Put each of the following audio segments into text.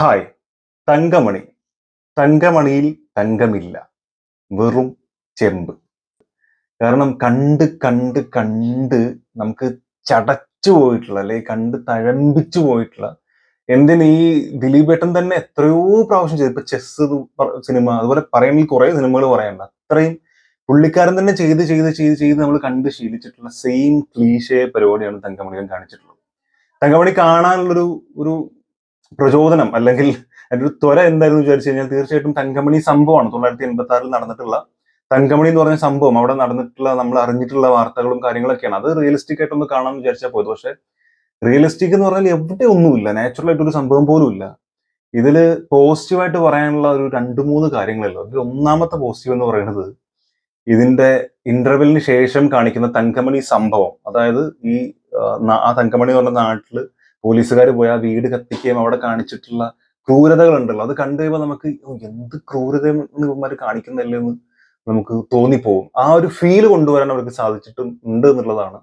hi Thankamani തങ്കമണിയിൽ തങ്കമില്ല വെറും ചെമ്പ് കാരണം കണ്ട് കണ്ട് കണ്ട് നമുക്ക് ചടച്ചു പോയിട്ടുള്ള അല്ലെ കണ്ട് തഴമ്പിച്ചു പോയിട്ടുള്ള എന്തിന് ഈ ദിലീപേട്ടൻ തന്നെ എത്രയോ പ്രാവശ്യം ചെയ്തു ഇപ്പൊ ചെസ് സിനിമ അതുപോലെ പറയണമെങ്കിൽ കുറെ സിനിമകൾ പറയണ്ട അത്രയും പുള്ളിക്കാരൻ തന്നെ ചെയ്ത് ചെയ്ത് ചെയ്ത് ചെയ്ത് നമ്മൾ കണ്ട് ശീലിച്ചിട്ടുള്ള സെയിം ക്ലീശയ പരിപാടിയാണ് തങ്കമണിയിൽ കാണിച്ചിട്ടുള്ളത് തങ്കമണി കാണാനുള്ളൊരു ഒരു പ്രചോദനം അല്ലെങ്കിൽ അതിൻ്റെ ഒരു ത്വര എന്തായിരുന്നു വിചാരിച്ചു കഴിഞ്ഞാൽ തീർച്ചയായിട്ടും തങ്കമണി സംഭവമാണ് തൊള്ളായിരത്തി എൺപത്തി ആറിൽ നടന്നിട്ടുള്ള തങ്കമണി എന്ന് പറഞ്ഞ സംഭവം അവിടെ നടന്നിട്ടുള്ള നമ്മൾ അറിഞ്ഞിട്ടുള്ള വാർത്തകളും കാര്യങ്ങളൊക്കെയാണ് അത് റിയലിസ്റ്റിക് ആയിട്ടൊന്ന് കാണാമെന്ന് വിചാരിച്ചാൽ പോയത് പക്ഷെ റിയലിസ്റ്റിക് എന്ന് പറഞ്ഞാൽ എവിടെ ഒന്നുമില്ല നാച്ചുറൽ ആയിട്ടൊരു സംഭവം പോലും ഇല്ല ഇതിൽ പോസിറ്റീവായിട്ട് പറയാനുള്ള ഒരു രണ്ട് മൂന്ന് കാര്യങ്ങളല്ലോ അതിൽ ഒന്നാമത്തെ പോസിറ്റീവ് എന്ന് പറയുന്നത് ഇതിന്റെ ഇന്റർവെലിന് ശേഷം കാണിക്കുന്ന തങ്കമണി സംഭവം അതായത് ഈ ആ തങ്കമണി എന്ന് പറഞ്ഞ നാട്ടിൽ പോലീസുകാർ പോയ ആ വീട് കത്തിക്കുകയും അവിടെ കാണിച്ചിട്ടുള്ള ക്രൂരതകൾ ഉണ്ടല്ലോ അത് കണ്ടു കഴിയുമ്പോൾ നമുക്ക് എന്ത് ക്രൂരത ഇവന്മാർ കാണിക്കുന്നില്ലേ എന്ന് നമുക്ക് തോന്നിപ്പോവും ആ ഒരു ഫീൽ കൊണ്ടുവരാൻ അവർക്ക് സാധിച്ചിട്ടും ഉണ്ട് എന്നുള്ളതാണ്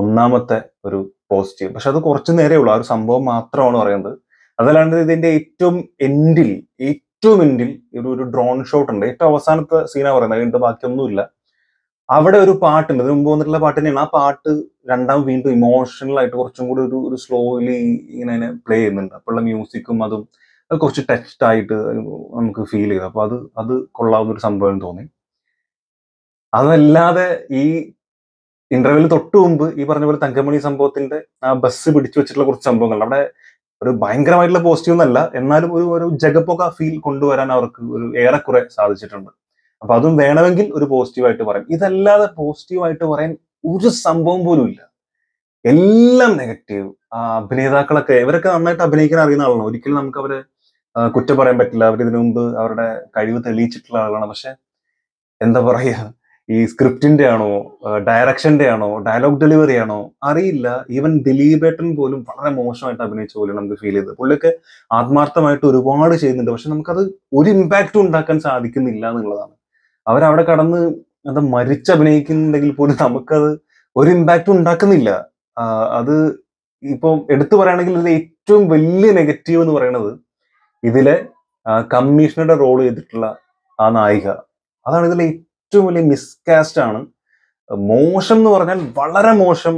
ഒന്നാമത്തെ ഒരു പോസിറ്റീവ് പക്ഷെ അത് കുറച്ച് നേരേ ഉള്ളൂ ആ ഒരു സംഭവം മാത്രമാണ് പറയുന്നത് അതല്ലാണ്ട് ഇതിന്റെ ഏറ്റവും എൻഡിൽ ഏറ്റവും എൻഡിൽ ഒരു ഒരു ഡ്രോൺ ഷോട്ട് ഉണ്ട് ഏറ്റവും അവസാനത്തെ സീനാണ് പറയുന്നത് അതിൻ്റെ ബാക്കിയൊന്നുമില്ല അവിടെ ഒരു പാട്ടുണ്ട് അതിന് മുമ്പ് വന്നിട്ടുള്ള പാട്ട് തന്നെയാണ് ആ പാട്ട് രണ്ടാം വീണ്ടും ഇമോഷണൽ ആയിട്ട് കുറച്ചും കൂടി ഒരു ഒരു സ്ലോലി ഇങ്ങനെ അതിനെ പ്ലേ ചെയ്യുന്നുണ്ട് അപ്പോഴുള്ള മ്യൂസിക്കും അതും കുറച്ച് ടച്ച്ഡ് ആയിട്ട് നമുക്ക് ഫീൽ ചെയ്തു അപ്പോൾ അത് അത് കൊള്ളാവുന്ന ഒരു സംഭവം തോന്നി അതല്ലാതെ ഈ ഇന്റർവ്യൂല് തൊട്ട് മുമ്പ് ഈ പറഞ്ഞ പോലെ തങ്കമണി സംഭവത്തിന്റെ ആ ബസ് പിടിച്ചു വെച്ചിട്ടുള്ള കുറച്ച് സംഭവങ്ങൾ അവിടെ ഒരു ഭയങ്കരമായിട്ടുള്ള പോസിറ്റീവ് എന്നാലും ഒരു ഒരു ജഗപ്പൊക്ക ഫീൽ കൊണ്ടുവരാൻ അവർക്ക് ഒരു ഏറെക്കുറെ സാധിച്ചിട്ടുണ്ട് അപ്പൊ അതും വേണമെങ്കിൽ ഒരു പോസിറ്റീവായിട്ട് പറയാം ഇതല്ലാതെ പോസിറ്റീവായിട്ട് പറയാൻ ഒരു സംഭവം പോലും ഇല്ല എല്ലാം നെഗറ്റീവ് അഭിനേതാക്കളൊക്കെ ഇവരൊക്കെ നന്നായിട്ട് അഭിനയിക്കാൻ അറിയുന്ന ആളാണ് ഒരിക്കലും നമുക്ക് അവരെ കുറ്റം പറയാൻ പറ്റില്ല അവർ ഇതിനു മുമ്പ് അവരുടെ കഴിവ് തെളിയിച്ചിട്ടുള്ള ആളാണ് പക്ഷെ എന്താ പറയാ ഈ സ്ക്രിപ്റ്റിന്റെ ആണോ ഡയറക്ഷന്റെ ആണോ ഡയലോഗ് ഡെലിവറി ആണോ അറിയില്ല ഈവൻ ദിലീപേട്ടൻ പോലും വളരെ മോശമായിട്ട് അഭിനയിച്ച പോലെയാണ് നമുക്ക് ഫീൽ ചെയ്തത് പുള്ളിയൊക്കെ ആത്മാർത്ഥമായിട്ട് ഒരുപാട് ചെയ്യുന്നുണ്ട് പക്ഷെ നമുക്കത് ഒരു ഇമ്പാക്റ്റും ഉണ്ടാക്കാൻ സാധിക്കുന്നില്ല എന്നുള്ളതാണ് അവരവിടെ കടന്ന് എന്താ അഭിനയിക്കുന്നുണ്ടെങ്കിൽ പോലും നമുക്കത് ഒരു ഇമ്പാക്റ്റും ഉണ്ടാക്കുന്നില്ല അത് ഇപ്പോൾ എടുത്തു പറയുകയാണെങ്കിൽ ഇതിൽ ഏറ്റവും വലിയ നെഗറ്റീവ് എന്ന് പറയുന്നത് ഇതിലെ കമ്മീഷണറുടെ റോൾ ചെയ്തിട്ടുള്ള ആ നായിക അതാണ് ഇതിലെ ഏറ്റവും വലിയ മിസ്കാസ്റ്റ് ആണ് മോശം എന്ന് പറഞ്ഞാൽ വളരെ മോശം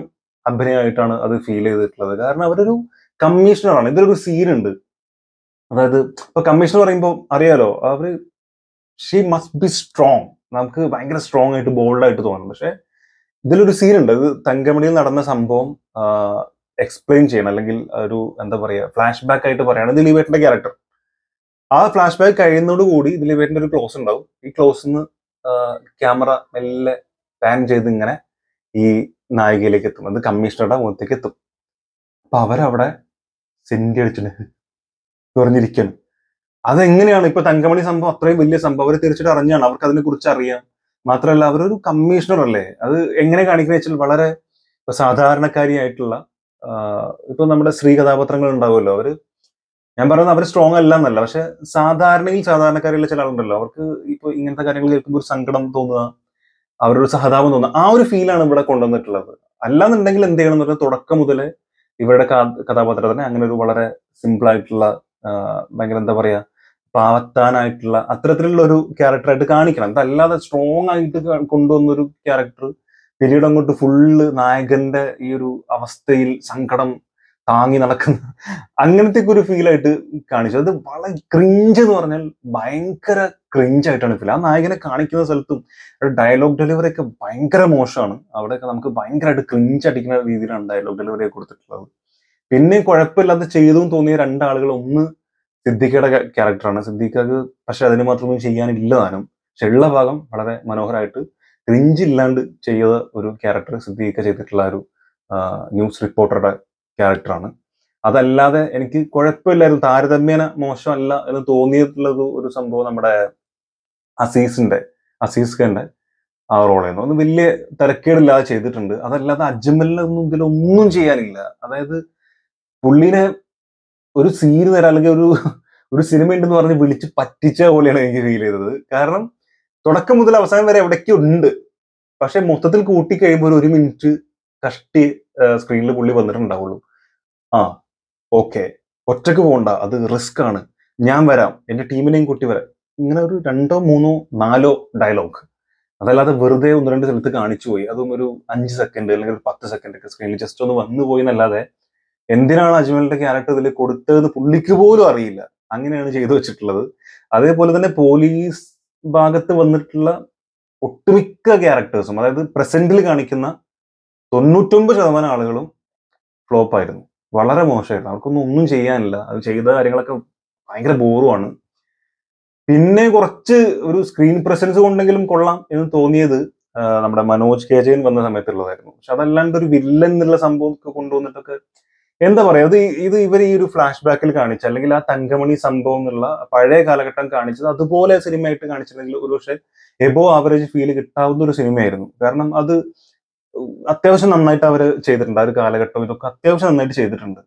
അഭിനയമായിട്ടാണ് അത് ഫീൽ ചെയ്തിട്ടുള്ളത് കാരണം അവരൊരു കമ്മീഷണറാണ് ഇതിലൊരു സീനുണ്ട് അതായത് ഇപ്പൊ കമ്മീഷണർ പറയുമ്പോൾ അറിയാലോ അവര് ഷീ മസ്റ്റ് ബി സ്ട്രോങ് നമുക്ക് ഭയങ്കര സ്ട്രോങ് ആയിട്ട് ബോൾഡായിട്ട് തോന്നുന്നു പക്ഷെ ഇതിലൊരു സീൻ ഉണ്ട് ഇത് തങ്കമണിയിൽ നടന്ന സംഭവം എക്സ്പ്ലെയിൻ ചെയ്യണം അല്ലെങ്കിൽ ഒരു എന്താ പറയുക ഫ്ലാഷ് ബാക്ക് ആയിട്ട് പറയുകയാണ് ദിലീപേട്ടന്റെ ക്യാരക്ടർ ആ ഫ്ലാഷ് ബാക്ക് കഴിയുന്നതോട് കൂടി ദിലീപേട്ടന്റെ ഒരു ക്ലോസ് ഉണ്ടാവും ഈ ക്ലോസ് നിന്ന് ക്യാമറ മെല്ലെ പാൻ ചെയ്ത് ഇങ്ങനെ ഈ നായികയിലേക്ക് എത്തും അത് കമ്മീഷണറുടെ മുഖത്തേക്ക് എത്തും അപ്പൊ അവരവിടെ സെന്റി അടിച്ചിട്ട് തുറഞ്ഞിരിക്കണം അതെങ്ങനെയാണ് ഇപ്പൊ തങ്കമണി സംഭവം അത്രയും വലിയ സംഭവം അവർ തീർച്ചയായിട്ടും അറിഞ്ഞാണ് അവർക്ക് അതിനെ കുറിച്ച് അറിയാം മാത്രമല്ല അവരൊരു കമ്മീഷണർ അല്ലേ അത് എങ്ങനെ കാണിക്കുന്ന വെച്ചാൽ വളരെ സാധാരണക്കാരിയായിട്ടുള്ള ഇപ്പൊ നമ്മുടെ സ്ത്രീ കഥാപാത്രങ്ങൾ ഉണ്ടാവുമല്ലോ അവര് ഞാൻ പറയുന്നത് അവർ സ്ട്രോങ് അല്ല എന്നല്ല പക്ഷെ സാധാരണയിൽ സാധാരണക്കാരിലുള്ള ചില ആളുണ്ടല്ലോ അവർക്ക് ഇപ്പൊ ഇങ്ങനത്തെ കാര്യങ്ങൾ കേൾക്കുമ്പോൾ ഒരു സങ്കടം തോന്നുക അവരൊരു സഹതാപം തോന്നുക ആ ഒരു ഫീലാണ് ഇവിടെ കൊണ്ടുവന്നിട്ടുള്ളത് അല്ലാന്നുണ്ടെങ്കിൽ എന്ത് ചെയ്യണം എന്ന് പറഞ്ഞാൽ തുടക്കം മുതലേ ഇവരുടെ കഥാപാത്രത്തിന് അങ്ങനെ ഒരു വളരെ സിമ്പിൾ ആയിട്ടുള്ള ഭയങ്കര എന്താ പറയാ പാവത്താനായിട്ടുള്ള അത്തരത്തിലുള്ള ഒരു ക്യാരക്ടറായിട്ട് കാണിക്കണം അതല്ലാതെ സ്ട്രോങ് ആയിട്ട് കൊണ്ടുവന്നൊരു ക്യാരക്ടർ പിന്നീട് അങ്ങോട്ട് ഫുള്ള് നായകന്റെ ഈ ഒരു അവസ്ഥയിൽ സങ്കടം താങ്ങി നടക്കുന്ന അങ്ങനത്തെ ഒരു ഫീലായിട്ട് കാണിച്ചു അത് വളരെ ക്രിഞ്ച് എന്ന് പറഞ്ഞാൽ ഭയങ്കര ക്രിഞ്ച് ആയിട്ടാണ് ഫീൽ ആ നായകനെ കാണിക്കുന്ന സ്ഥലത്തും ഡയലോഗ് ഡെലിവറി ഒക്കെ ഭയങ്കര മോശമാണ് അവിടെയൊക്കെ നമുക്ക് ഭയങ്കരമായിട്ട് ക്രിഞ്ച് അടിക്കുന്ന രീതിയിലാണ് ഡയലോഗ് ഡെലിവറി കൊടുത്തിട്ടുള്ളത് പിന്നെ കുഴപ്പമില്ലാതെ ചെയ്തു തോന്നിയ രണ്ടാളുകൾ ഒന്ന് സിദ്ദിഖയുടെ ക്യാരക്ടറാണ് സിദ്ദിഖക്ക് പക്ഷെ അതിന് മാത്രമേ ചെയ്യാനില്ല താനും പക്ഷെ ഉള്ള ഭാഗം വളരെ മനോഹരമായിട്ട് ക്രിഞ്ചില്ലാണ്ട് ചെയ്ത ഒരു ക്യാരക്ടർ സിദ്ദിഖ ചെയ്തിട്ടുള്ള ഒരു ന്യൂസ് റിപ്പോർട്ടറുടെ ക്യാരക്ടറാണ് അതല്ലാതെ എനിക്ക് കുഴപ്പമില്ലായിരുന്നു താരതമ്യേന മോശമല്ല എന്ന് തോന്നിയിട്ടുള്ളത് ഒരു സംഭവം നമ്മുടെ അസീസിന്റെ അസീസ് ഖന്റെ ആ റോൾ ഒന്ന് വലിയ തിരക്കേടില്ലാതെ ചെയ്തിട്ടുണ്ട് അതല്ലാതെ അജ്മലിനൊന്നും ഇതിലൊന്നും ചെയ്യാനില്ല അതായത് പുള്ളിനെ ഒരു സീന് തരാം അല്ലെങ്കിൽ ഒരു ഒരു സിനിമ ഉണ്ടെന്ന് പറഞ്ഞ് വിളിച്ച് പറ്റിച്ച പോലെയാണ് എനിക്ക് ഫീൽ ചെയ്തത് കാരണം തുടക്കം മുതൽ അവസാനം വരെ എവിടേക്കും ഉണ്ട് പക്ഷെ മൊത്തത്തിൽ കൂട്ടി കഴിയുമ്പോൾ ഒരു മിനിറ്റ് കഷ്ടി സ്ക്രീനിൽ പുള്ളി വന്നിട്ടുണ്ടാവുള്ളൂ ആ ഓക്കെ ഒറ്റക്ക് പോകണ്ട അത് റിസ്ക് ആണ് ഞാൻ വരാം എൻ്റെ ടീമിനെയും കൂട്ടി വരാം ഇങ്ങനെ ഒരു രണ്ടോ മൂന്നോ നാലോ ഡയലോഗ് അതല്ലാതെ വെറുതെ ഒന്ന് രണ്ട് സ്ഥലത്ത് കാണിച്ചു പോയി അതും ഒരു അഞ്ച് സെക്കൻഡ് അല്ലെങ്കിൽ ഒരു പത്ത് സെക്കൻഡ് ഒക്കെ സ്ക്രീനിൽ ജസ്റ്റ് ഒന്ന് വന്നു പോയി എന്നല്ലാതെ എന്തിനാണ് അജ്മലിന്റെ ക്യാരക്ടർ ഇതിൽ കൊടുത്തത് പുള്ളിക്ക് പോലും അറിയില്ല അങ്ങനെയാണ് ചെയ്തു വെച്ചിട്ടുള്ളത് അതേപോലെ തന്നെ പോലീസ് ഭാഗത്ത് വന്നിട്ടുള്ള ഒട്ടുമിക്ക ക്യാരക്ടേഴ്സും അതായത് പ്രസന്റിൽ കാണിക്കുന്ന തൊണ്ണൂറ്റൊമ്പത് ശതമാനം ആളുകളും ഫ്ലോപ്പ് ആയിരുന്നു വളരെ മോശമായിരുന്നു അവർക്കൊന്നും ഒന്നും ചെയ്യാനില്ല അത് ചെയ്ത കാര്യങ്ങളൊക്കെ ഭയങ്കര ബോറുമാണ് പിന്നെ കുറച്ച് ഒരു സ്ക്രീൻ പ്രസൻസ് കൊണ്ടെങ്കിലും കൊള്ളാം എന്ന് തോന്നിയത് നമ്മുടെ മനോജ് കേജയൻ വന്ന സമയത്തുള്ളതായിരുന്നു പക്ഷെ അതല്ലാണ്ട് ഒരു വില്ലൻ എന്നുള്ള സംഭവം കൊണ്ടുവന്നിട്ടൊക്കെ എന്താ പറയാ അത് ഇത് ഇവർ ഈ ഒരു ഫ്ലാഷ് ബാക്കിൽ കാണിച്ച അല്ലെങ്കിൽ ആ തങ്കമണി സംഭവം എന്നുള്ള പഴയ കാലഘട്ടം കാണിച്ചത് അതുപോലെ സിനിമയായിട്ട് കാണിച്ചിട്ടുണ്ടെങ്കിൽ ഒരുപക്ഷെ എബോ ആവറേജ് ഫീൽ കിട്ടാവുന്ന ഒരു സിനിമയായിരുന്നു കാരണം അത് അത്യാവശ്യം നന്നായിട്ട് അവർ ചെയ്തിട്ടുണ്ട് ആ ഒരു കാലഘട്ടം ഇതൊക്കെ അത്യാവശ്യം നന്നായിട്ട് ചെയ്തിട്ടുണ്ട്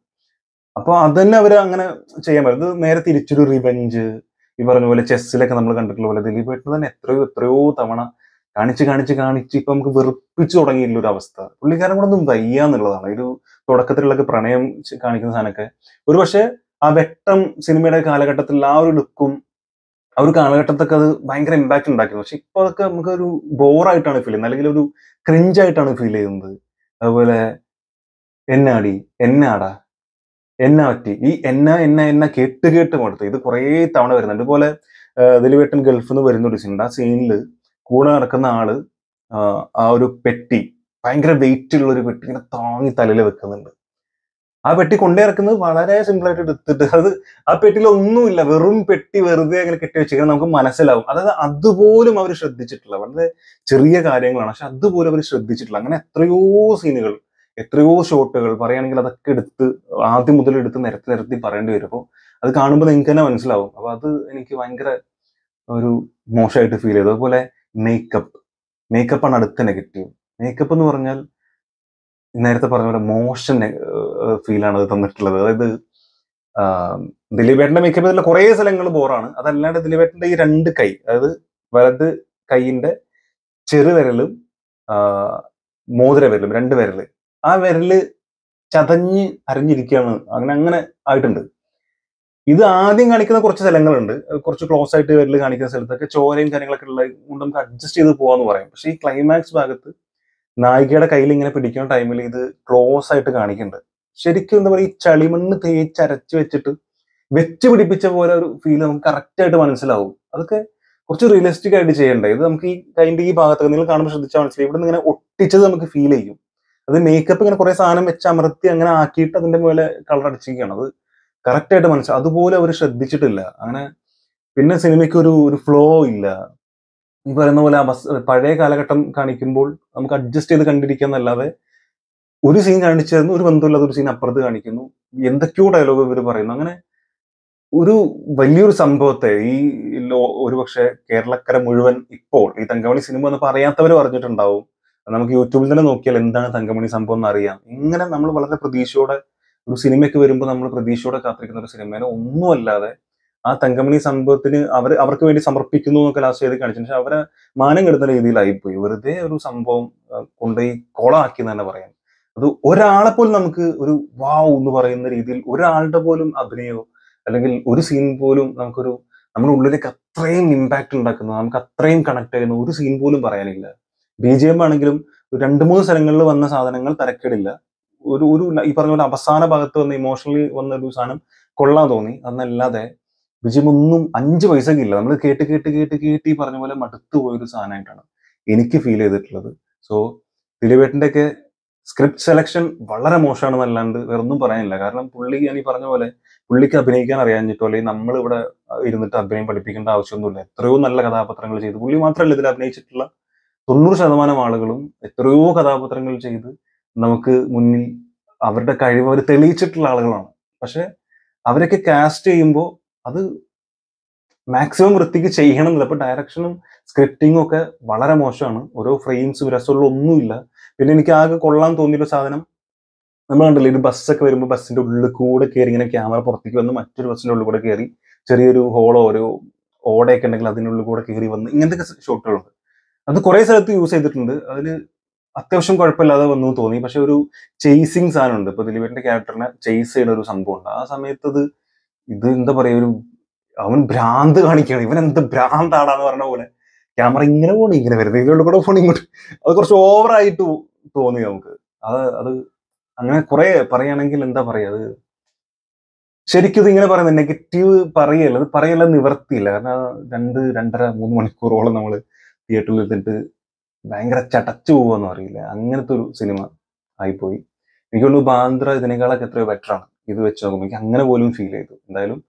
അപ്പോൾ അത് തന്നെ അവർ അങ്ങനെ ചെയ്യാൻ പറ്റും ഇത് നേരെ തിരിച്ചൊരു റിവെഞ്ച് ഈ പറഞ്ഞ പോലെ ചെസ്സിലൊക്കെ നമ്മൾ കണ്ടിട്ടുള്ള പോലെ ദിലീപ് ഏട്ടൻ തന്നെ എത്രയോ എത്രയോ തവണ കാണിച്ച് കാണിച്ച് കാണിച്ച് ഇപ്പൊ നമുക്ക് വെറുപ്പിച്ചു തുടങ്ങിയിട്ടുള്ള ഒരു അവസ്ഥ പുള്ളിക്കാരൻ കൂടെ ഒന്നും വയ്യ എന്നുള്ളതാണ് ഒരു തുടക്കത്തിലുള്ള പ്രണയം കാണിക്കുന്ന സാധനമൊക്കെ ഒരുപക്ഷെ ആ വെട്ടം സിനിമയുടെ കാലഘട്ടത്തിൽ ആ ഒരു ലുക്കും ആ ഒരു കാലഘട്ടത്തൊക്കെ അത് ഭയങ്കര ഇമ്പാക്റ്റ് ഉണ്ടാക്കുന്നു പക്ഷെ ഇപ്പൊ അതൊക്കെ നമുക്ക് ഒരു ബോറായിട്ടാണ് ഫീൽ ചെയ്യുന്നത് അല്ലെങ്കിൽ ഒരു ക്രിഞ്ചായിട്ടാണ് ഫീൽ ചെയ്യുന്നത് അതുപോലെ എന്നാടി എന്നാട എന്ന പറ്റി ഈ എന്ന എന്ന എന്ന കേട്ട് കേട്ട് കൊടുത്ത് ഇത് കുറേ തവണ വരുന്നുണ്ട് അതുപോലെ ദിലുവേട്ടൻ ഗൾഫിൽ നിന്ന് വരുന്ന ഒരു സീൻ ആ സീനിൽ കൂടെ നടക്കുന്ന ആള് ആ ഒരു പെട്ടി ഭയങ്കര വെയിറ്റ് ഉള്ള ഒരു പെട്ടി ഇങ്ങനെ താങ്ങി തലയിൽ വെക്കുന്നുണ്ട് ആ പെട്ടി കൊണ്ടേ ഇറക്കുന്നത് വളരെ സിമ്പിൾ ആയിട്ട് എടുത്തിട്ട് അത് ആ പെട്ടിയിൽ ഒന്നുമില്ല വെറും പെട്ടി വെറുതെ അങ്ങനെ കെട്ടി വെച്ചിരിക്കുന്നത് നമുക്ക് മനസ്സിലാവും അതായത് അതുപോലും അവർ ശ്രദ്ധിച്ചിട്ടില്ല വളരെ ചെറിയ കാര്യങ്ങളാണ് പക്ഷെ അതുപോലും അവർ ശ്രദ്ധിച്ചിട്ടില്ല അങ്ങനെ എത്രയോ സീനുകൾ എത്രയോ ഷോട്ടുകൾ പറയുകയാണെങ്കിൽ അതൊക്കെ എടുത്ത് ആദ്യം മുതൽ എടുത്ത് നിരത്തി നിരത്തി പറയേണ്ടി വരും അപ്പോൾ അത് കാണുമ്പോൾ നിങ്ങൾക്ക് തന്നെ മനസ്സിലാവും അപ്പോൾ അത് എനിക്ക് ഭയങ്കര ഒരു മോശമായിട്ട് ഫീൽ ചെയ്തു അതുപോലെ മേക്കപ്പ് മേക്കപ്പാണ് അടുത്ത നെഗറ്റീവ് മേക്കപ്പ് എന്ന് പറഞ്ഞാൽ നേരത്തെ പറഞ്ഞ പോലെ ഫീൽ ഫീലാണ് അത് തന്നിട്ടുള്ളത് അതായത് ദിലീപേട്ടന്റെ മേക്കപ്പ് ഇതിലെ കുറേ സ്ഥലങ്ങൾ ബോറാണ് അതല്ലാണ്ട് ദിലീപേട്ടന്റെ ഈ രണ്ട് കൈ അതായത് വലത് കൈയിന്റെ ചെറുവിരലും മോതിര വിരലും രണ്ട് വിരല് ആ വിരല് ചതഞ്ഞ് അരഞ്ഞിരിക്കുകയാണ് അങ്ങനെ അങ്ങനെ ആയിട്ടുണ്ട് ഇത് ആദ്യം കാണിക്കുന്ന കുറച്ച് സ്ഥലങ്ങളുണ്ട് കുറച്ച് ക്ലോസ് ആയിട്ട് വരൽ കാണിക്കുന്ന സ്ഥലത്തൊക്കെ ചോരയും കാര്യങ്ങളൊക്കെ ഉള്ള കൊണ്ട് നമുക്ക് അഡ്ജസ്റ്റ് ചെയ്ത് പോകാന്ന് പറയാം പക്ഷെ ഈ ക്ലൈമാക്സ് ഭാഗത്ത് നായികയുടെ കയ്യിൽ ഇങ്ങനെ പിടിക്കുന്ന ടൈമിൽ ഇത് ക്ലോസ് ആയിട്ട് കാണിക്കുന്നുണ്ട് ശരിക്കും എന്താ പറയുക ഈ ചളിമണ്ണ് തേച്ചരച്ച് വെച്ചിട്ട് വെച്ച് പിടിപ്പിച്ച പോലെ ഒരു ഫീൽ നമുക്ക് കറക്റ്റായിട്ട് മനസ്സിലാവും അതൊക്കെ കുറച്ച് റിയലിസ്റ്റിക് ആയിട്ട് ചെയ്യണ്ടേ ഇത് നമുക്ക് ഈ കൈൻ്റെ ഈ ഭാഗത്തൊക്കെ നിങ്ങൾ കാണുമ്പോൾ ശ്രദ്ധിച്ചാൽ മനസ്സിലായി ഇവിടെ നിന്ന് ഇങ്ങനെ ഒട്ടിച്ചത് നമുക്ക് ഫീൽ ചെയ്യും അത് മേക്കപ്പ് ഇങ്ങനെ കുറേ സാധനം വെച്ച് അമർത്തി അങ്ങനെ ആക്കിയിട്ട് അതിന്റെ മുകളിൽ കളർ അടിച്ചിരിക്കുകയാണ് അത് കറക്റ്റായിട്ട് മനസ്സിലാവും അതുപോലെ അവർ ശ്രദ്ധിച്ചിട്ടില്ല അങ്ങനെ പിന്നെ സിനിമയ്ക്ക് ഒരു ഒരു ഫ്ലോ ഇല്ല ഈ പറയുന്ന പോലെ ആ ബസ് പഴയ കാലഘട്ടം കാണിക്കുമ്പോൾ നമുക്ക് അഡ്ജസ്റ്റ് ചെയ്ത് കണ്ടിരിക്കുക എന്നല്ലാതെ ഒരു സീൻ കാണിച്ചായിരുന്നു ഒരു ബന്ധമില്ലാത്ത ഒരു സീൻ അപ്പുറത്ത് കാണിക്കുന്നു എന്തൊക്കെയോ ഡയലോഗ് ഇവർ പറയുന്നു അങ്ങനെ ഒരു വലിയൊരു സംഭവത്തെ ഈ ഒരുപക്ഷെ കേരളക്കര മുഴുവൻ ഇപ്പോൾ ഈ തങ്കമണി സിനിമ എന്ന് പറയാത്തവർ പറഞ്ഞിട്ടുണ്ടാവും നമുക്ക് യൂട്യൂബിൽ തന്നെ നോക്കിയാൽ എന്താണ് തങ്കമണി സംഭവം എന്ന് അറിയാം ഇങ്ങനെ നമ്മൾ വളരെ പ്രതീക്ഷയോടെ ഒരു സിനിമയ്ക്ക് വരുമ്പോൾ നമ്മൾ പ്രതീക്ഷയോടെ കാത്തിരിക്കുന്ന ഒരു സിനിമേനെ ഒന്നുമല്ലാതെ ആ തങ്കമണി സംഭവത്തിന് അവർ അവർക്ക് വേണ്ടി സമർപ്പിക്കുന്നു എന്നൊക്കെ ലാസ്റ്റ് ചെയ്ത് കാണിച്ചു പക്ഷെ അവരെ മാനം കെടുന്ന രീതിയിലായിപ്പോയി വെറുതെ ഒരു സംഭവം കൊണ്ടുപോയി കൊളാക്കി എന്ന് തന്നെ പറയാം അത് ഒരാളെ പോലും നമുക്ക് ഒരു വാവ് എന്ന് പറയുന്ന രീതിയിൽ ഒരാളുടെ പോലും അഭിനയോ അല്ലെങ്കിൽ ഒരു സീൻ പോലും നമുക്കൊരു നമ്മുടെ ഉള്ളിലേക്ക് അത്രയും ഇമ്പാക്ട് ഉണ്ടാക്കുന്ന നമുക്ക് അത്രയും കണക്ട് ചെയ്യുന്ന ഒരു സീൻ പോലും പറയാനില്ല ബി ജെ എം ആണെങ്കിലും രണ്ട് മൂന്ന് സ്ഥലങ്ങളിൽ വന്ന സാധനങ്ങൾ തരക്കേടില്ല ഒരു ഒരു ഈ പറഞ്ഞ പോലെ അവസാന ഭാഗത്ത് വന്ന് ഇമോഷണലി വന്ന ഒരു സാധനം കൊള്ളാൻ തോന്നി അന്നല്ലാതെ വിജയമൊന്നും അഞ്ച് പൈസക്കില്ല നമ്മൾ കേട്ട് കേട്ട് കേട്ട് കേട്ട് ഈ പറഞ്ഞ പോലെ മടുത്തു പോയൊരു സാധനമായിട്ടാണ് എനിക്ക് ഫീൽ ചെയ്തിട്ടുള്ളത് സോ ദിലീപേട്ടൻ്റെ ഒക്കെ സ്ക്രിപ്റ്റ് സെലക്ഷൻ വളരെ മോശമാണെന്നല്ലാണ്ട് വേറൊന്നും പറയാനില്ല കാരണം പുള്ളി ഞാൻ ഈ പറഞ്ഞ പോലെ പുള്ളിക്ക് അഭിനയിക്കാൻ അറിയാഞ്ഞിട്ടോ അല്ലെങ്കിൽ നമ്മൾ ഇവിടെ ഇരുന്നിട്ട് അഭിനയം പഠിപ്പിക്കേണ്ട ആവശ്യമൊന്നുമില്ല എത്രയോ നല്ല കഥാപാത്രങ്ങൾ ചെയ്തു പുള്ളി മാത്രമല്ല ഇതിൽ അഭിനയിച്ചിട്ടുള്ള തൊണ്ണൂറ് ശതമാനം ആളുകളും എത്രയോ കഥാപാത്രങ്ങൾ ചെയ്ത് നമുക്ക് മുന്നിൽ അവരുടെ കഴിവ് അവർ തെളിയിച്ചിട്ടുള്ള ആളുകളാണ് പക്ഷെ അവരൊക്കെ കാസ്റ്റ് ചെയ്യുമ്പോൾ അത് മാക്സിമം വൃത്തിക്ക് എന്നില്ല അപ്പോൾ ഡയറക്ഷനും സ്ക്രിപ്റ്റിങ്ങും ഒക്കെ വളരെ മോശമാണ് ഓരോ ഫ്രെയിംസും രസമുള്ള ഒന്നുമില്ല പിന്നെ എനിക്ക് ആകെ കൊള്ളാൻ തോന്നിയൊരു സാധനം നമ്മൾ കണ്ടല്ലോ ഒരു ബസ്സൊക്കെ വരുമ്പോൾ ബസ്സിന്റെ ഉള്ളിൽ കൂടെ കയറി ഇങ്ങനെ ക്യാമറ പുറത്തേക്ക് വന്ന് മറ്റൊരു ബസ്സിന്റെ ഉള്ളിൽ കൂടെ കയറി ചെറിയൊരു ഹോളോ ഒരു ഓടയൊക്കെ ഉണ്ടെങ്കിൽ അതിനുള്ളിൽ കൂടെ കയറി വന്ന് ഇങ്ങനത്തെ ഷോട്ടുകളുണ്ട് അത് കുറേ സ്ഥലത്ത് യൂസ് ചെയ്തിട്ടുണ്ട് അതിൽ അത്യാവശ്യം കുഴപ്പമില്ലാതെ വന്നു തോന്നി പക്ഷെ ഒരു ചേസിങ് സാധനമുണ്ട് ഇപ്പൊ ദിലീപിന്റെ ക്യാരക്ടറിനെ ചേസ് ചെയ്യുന്ന ഒരു സംഭവമുണ്ട് ആ സമയത്ത് ഇത് ഇത് എന്താ പറയാ ഒരു അവൻ ഭ്രാന്ത് കാണിക്കുകയാണ് ഇവൻ എന്ത് ഭ്രാന്താണെന്ന് പറഞ്ഞ പോലെ ക്യാമറ ഇങ്ങനെ പോണി ഇങ്ങനെ വരുന്നത് ഇതിലുള്ള കൂടെ ഫോൺ ഇങ്ങോട്ട് അത് കുറച്ച് ഓവറായിട്ട് തോന്നി നമുക്ക് അത് അത് അങ്ങനെ കുറെ പറയുകയാണെങ്കിൽ എന്താ പറയാ അത് ശരിക്കും ഇത് ഇങ്ങനെ പറയുന്നത് നെഗറ്റീവ് പറയല്ല അത് പറയല്ല നിവർത്തിയില്ല കാരണം രണ്ട് രണ്ടര മൂന്ന് മണിക്കൂറോളം നമ്മൾ തിയേറ്ററിൽ ഇരുന്നിട്ട് ഭയങ്കര ചടച്ചു പോവാന്ന് അറിയില്ല അങ്ങനത്തെ ഒരു സിനിമ ആയിപ്പോയി എനിക്ക് തോന്നുന്നു ബാന്ദ്ര ഇതിനേക്കാളൊക്കെ എത്രയോ ബെറ്ററാണ് ഇത് വെച്ച് നോക്കുമ്പോൾ എനിക്ക് അങ്ങനെ പോലും ഫീൽ ചെയ്തു എന്തായാലും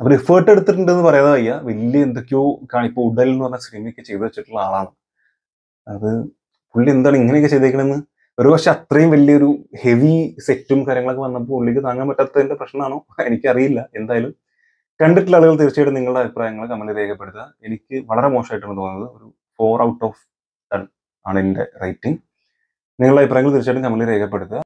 അവർ എടുത്തിട്ടുണ്ട് എടുത്തിട്ടുണ്ടെന്ന് പറയാതെ വയ്യ വലിയ എന്തൊക്കെയോ കാണിപ്പോൾ ഉടൽ എന്ന് പറഞ്ഞ സിനിമയൊക്കെ ചെയ്തു വെച്ചിട്ടുള്ള ആളാണ് അത് പുള്ളി എന്താണ് ഇങ്ങനെയൊക്കെ ചെയ്തേക്കണെന്ന് ഒരു പക്ഷെ അത്രയും വലിയൊരു ഹെവി സെറ്റും കാര്യങ്ങളൊക്കെ വന്നപ്പോൾ പുള്ളിക്ക് താങ്ങാൻ പറ്റാത്തതിന്റെ പ്രശ്നമാണോ എനിക്കറിയില്ല എന്തായാലും കണ്ടിട്ടുള്ള ആളുകൾ തീർച്ചയായിട്ടും നിങ്ങളുടെ അഭിപ്രായങ്ങൾ കമന്റിൽ രേഖപ്പെടുത്തുക എനിക്ക് വളരെ മോശമായിട്ടാണ് തോന്നുന്നത് ഒരു ഫോർ ഔട്ട് ഓഫ് ടെൻ ആണ് എന്റെ റേറ്റിംഗ് നിങ്ങളുടെ അഭിപ്രായങ്ങൾ തീർച്ചയായിട്ടും കമൻറ്റിൽ രേഖപ്പെടുത്തുക